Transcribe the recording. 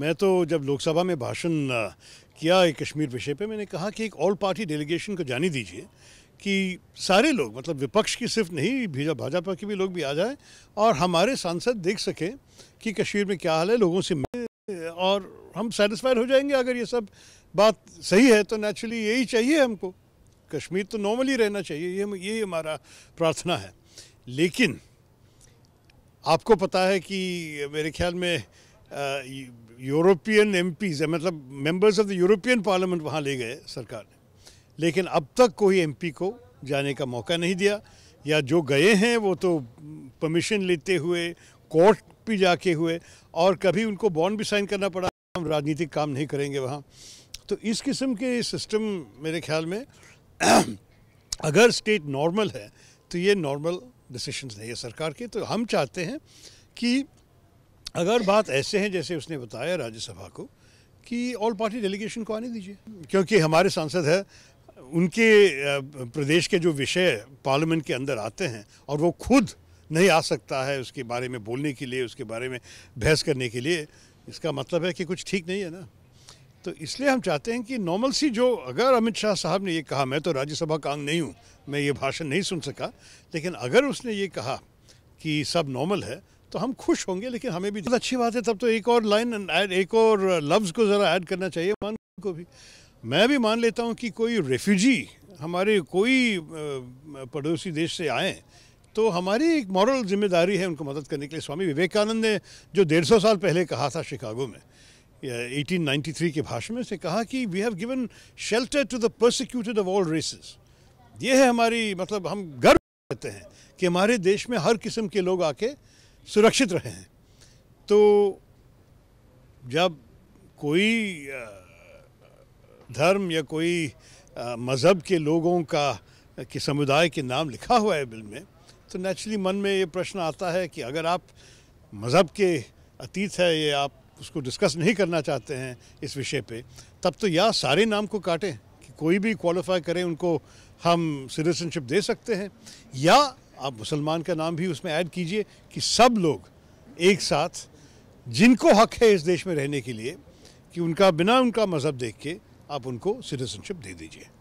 मैं तो जब लोकसभा में भाषण किया एक कश्मीर विषय पे मैंने कहा कि एक ऑल पार्टी डेलीगेशन को जाने दीजिए कि सारे लोग मतलब विपक्ष की सिर्फ नहीं भेजा भाजपा के भी लोग भी आ जाए और हमारे सांसद देख सकें कि कश्मीर में क्या हाल है लोगों से और हम सेटिस्फाइड हो जाएंगे अगर ये सब बात सही है तो नेचुरली यही चाहिए हमको कश्मीर तो नॉर्मली रहना चाहिए ये ये हमारा प्रार्थना है लेकिन आपको पता है कि मेरे ख्याल में यूरोपियन एमपीज मतलब members of the European Parliament वहाँ ले गए सरकार ने लेकिन अब तक कोई एमपी को जाने का मौका नहीं दिया या जो गए हैं वो तो परमिशन लेते हुए कोर्ट भी जाके हुए और कभी उनको बॉन्ड भी साइन करना पड़ा हम राजनीतिक काम नहीं करेंगे वहाँ तो इस किस्म के सिस्टम मेरे ख्याल में अगर स्टेट नॉर्मल है तो ये नॉर्मल डिसीशन नहीं है सरकार के तो हम चाहते हैं कि अगर बात ऐसे है जैसे उसने बताया राज्यसभा को कि ऑल पार्टी डेलीगेशन को आने दीजिए क्योंकि हमारे सांसद है उनके प्रदेश के जो विषय पार्लियामेंट के अंदर आते हैं और वो खुद नहीं आ सकता है उसके बारे में बोलने के लिए उसके बारे में बहस करने के लिए इसका मतलब है कि कुछ ठीक नहीं है ना तो इसलिए हम चाहते हैं कि नॉर्मल सी जो अगर अमित शाह साहब ने ये कहा मैं तो राज्यसभा का अंग नहीं हूँ मैं ये भाषण नहीं सुन सका लेकिन अगर उसने ये कहा कि सब नॉर्मल है तो हम खुश होंगे लेकिन हमें भी अच्छी बात है तब तो एक और लाइन एक और लफ्ज़ को ज़रा ऐड करना चाहिए मान को भी मैं भी मान लेता हूँ कि कोई रेफ्यूजी हमारे कोई पड़ोसी देश से आए तो हमारी एक मॉरल जिम्मेदारी है उनको मदद करने के लिए स्वामी विवेकानंद ने जो डेढ़ सौ साल पहले कहा था शिकागो में 1893 के भाषण में से कहा कि we have given shelter to the prosecuted of all races ये है हमारी मतलब हम गर्व करते हैं कि हमारे देश में हर किस्म के लोग आके सुरक्षित रहें तो जब कोई धर्म या कोई मज़हब के लोगों का कि समुदाय के नाम लिखा हुआ है बिल में तो नेचुरली मन में ये प्रश्न आता है कि अगर आप मज़हब के अतीत है ये आप उसको डिस्कस नहीं करना चाहते हैं इस विषय पे तब तो या सारे नाम को काटें कि कोई भी क्वालिफाई करें उनको हम सिटीजनशिप दे सकते हैं या आप मुसलमान का नाम भी उसमें ऐड कीजिए कि सब लोग एक साथ जिनको हक है इस देश में रहने के लिए कि उनका बिना उनका मज़हब देख के आप उनको सिटीजनशिप दे दीजिए